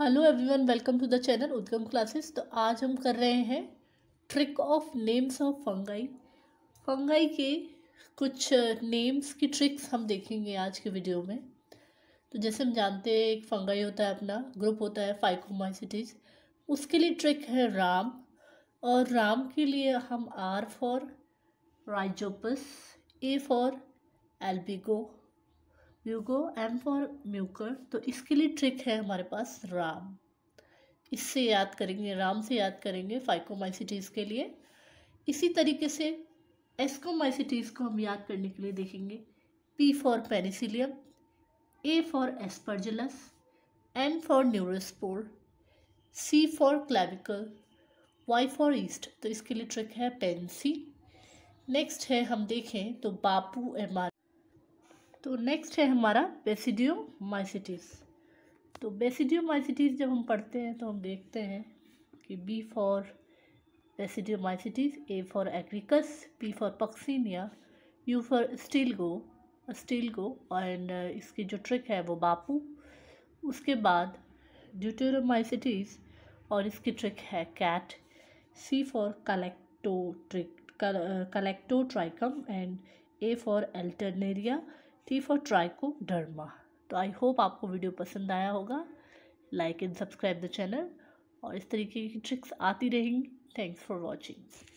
hello everyone welcome to the channel Udgam classes तो आज हम कर रहे हैं trick of names of fungi fungi के कुछ नेम्स की ट्रिक्स हम देखेंगे आज के वीडियो में तो जैसे हम जानते हैं एक फंगाई होता है अपना ग्रुप होता है फाइकोमाइसिटीज उसके लिए ट्रिक है राम और राम के लिए हम R for Rhizopus A for Albugo म्यूगो एम फॉर म्यूकर तो इसके लिए ट्रिक है हमारे पास राम इससे याद करेंगे राम से याद करेंगे फाइकोमाइसिटीज़ के लिए इसी तरीके से एस्कोमाइसिटीज़ को हम याद करने के लिए देखेंगे P for Penicillium A for Aspergillus N for Neurospora C for क्लेविकल वाई फॉर ईस्ट तो इसके लिए ट्रिक है पेंसी नेक्स्ट है हम देखें तो बापू एम आर तो नेक्स्ट है हमारा बेसिडियोमाइसिटिस तो बेसिडियोमाइसिटिस जब हम पढ़ते हैं तो हम देखते हैं कि B for basidiomycetes A for Agaricus P for Puccinia U for Ustilago Ustilago and इसकी जो ट्रिक है वो बापू उसके बाद ड्यूटेरोमाइसिटीज और इसकी ट्रिक है cat C for Colleto trick Colletotrichum and A for Alternaria T for derma तो आई होप आपको वीडियो पसंद आया होगा like and subscribe the channel और इस तरीके की ट्रिक्स आती रहेंगी थैंक्स फॉर वॉचिंग